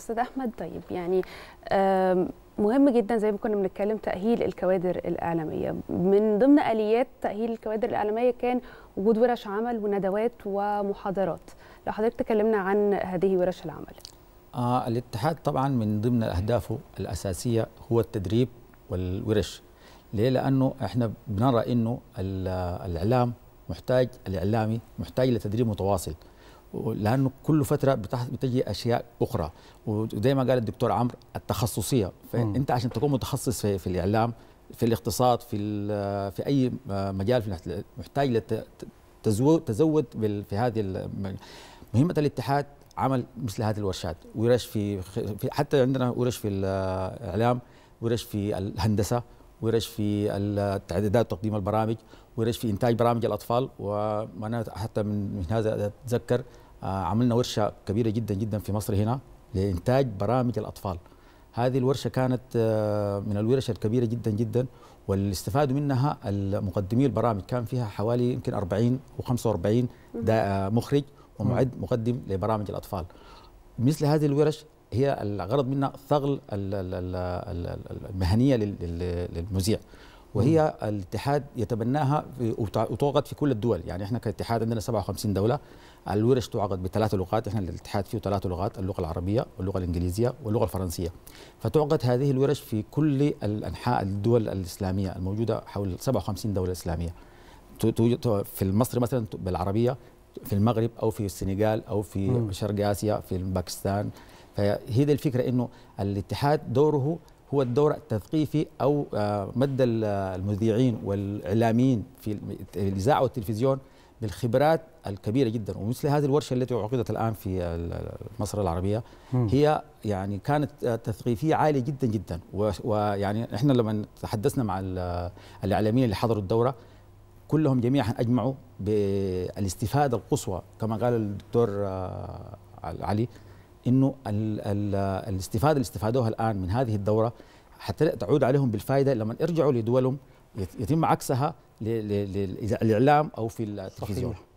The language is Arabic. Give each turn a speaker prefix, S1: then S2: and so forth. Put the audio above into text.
S1: استاذ احمد طيب يعني مهم جدا زي ما كنا بنتكلم تاهيل الكوادر الاعلاميه من ضمن اليات تاهيل الكوادر الاعلاميه كان وجود ورش عمل وندوات ومحاضرات لو حضرتك تكلمنا عن هذه ورش العمل آه الاتحاد طبعا من ضمن اهدافه الاساسيه هو التدريب والورش ليه لانه احنا بنرى انه الاعلام محتاج الاعلامي محتاج لتدريب متواصل لانه كل فتره بتجي اشياء اخرى وزي ما قال الدكتور عمرو التخصصيه فانت عشان تكون متخصص في, في الاعلام في الاقتصاد في في اي مجال محتاج تزود في هذه مهمه الاتحاد عمل مثل هذه الورشات ورش في, في حتى عندنا ورش في الاعلام ورش في الهندسه ورش في التعدادات تقديم البرامج ورش في انتاج برامج الاطفال وانا حتى من هذا اتذكر آه، عملنا ورشه كبيره جدا جدا في مصر هنا لانتاج برامج الاطفال هذه الورشه كانت آه، من الورش الكبيره جدا جدا واللي استفادوا منها مقدمي البرامج كان فيها حوالي يمكن 40 و45 آه، مخرج ومعد مقدم لبرامج الاطفال مثل هذه الورش هي الغرض منها ثغل المهنيه للمذيع وهي الاتحاد يتبناها وتعقد في كل الدول يعني احنا كاتحاد عندنا 57 دوله الورش تعقد بثلاث لغات احنا الاتحاد فيه ثلاث لغات اللغه العربيه واللغه الانجليزيه واللغه الفرنسيه فتعقد هذه الورش في كل انحاء الدول الاسلاميه الموجوده حول 57 دوله اسلاميه في مصر مثلا بالعربيه في المغرب او في السنغال او في شرق اسيا في باكستان فهذه الفكره انه الاتحاد دوره هو الدور التثقيفي او آه، مد آه، المذيعين والاعلاميين في الاذاعه والتلفزيون بالخبرات الكبيره جدا ومثل هذه الورشه التي عقدت الان في مصر العربيه هي يعني كانت آه، تثقيفيه عاليه جدا جدا ويعني احنا لما تحدثنا مع الاعلاميين اللي حضروا الدوره كلهم جميعا اجمعوا بالاستفاده القصوى كما قال الدكتور علي انه الاستفاده اللي استفادوها الان من هذه الدوره حتى تعود عليهم بالفائده لما يرجعوا لدولهم يتم عكسها للاعلام او في التلفزيون صحيح.